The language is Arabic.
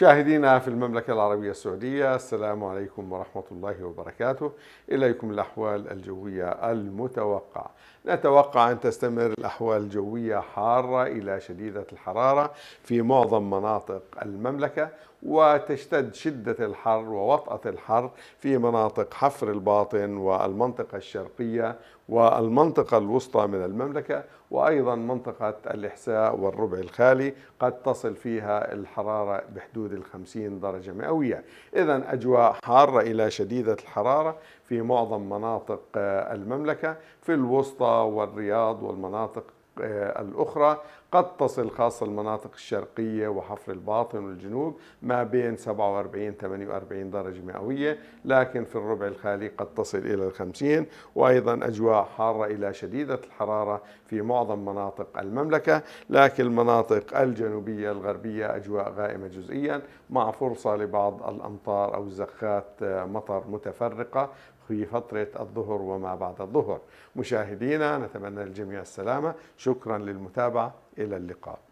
مشاهدينا في المملكة العربية السعودية السلام عليكم ورحمة الله وبركاته إليكم الأحوال الجوية المتوقعة نتوقع أن تستمر الأحوال الجوية حارة إلى شديدة الحرارة في معظم مناطق المملكة وتشتد شدة الحر ووطأة الحر في مناطق حفر الباطن والمنطقة الشرقية والمنطقة الوسطى من المملكة وأيضا منطقة الإحساء والربع الخالي قد تصل فيها الحرارة بحدود حدود ال 50 درجة مئوية إذا أجواء حارة إلى شديدة الحرارة في معظم مناطق آه، المملكة في الوسطى والرياض والمناطق آه، الأخرى قد تصل خاصة المناطق الشرقية وحفر الباطن والجنوب ما بين 47 48 درجة مئوية لكن في الربع الخالي قد تصل إلى الخمسين وأيضا أجواء حارة إلى شديدة الحرارة في معظم مناطق المملكة لكن المناطق الجنوبية الغربية أجواء غائمة جزئيا مع فرصة لبعض الأمطار أو زخات آه، مطر متفرقة في فترة الظهر وما بعد الظهر مشاهدينا نتمنى للجميع السلامة شكرا شكرا للمتابعة إلى اللقاء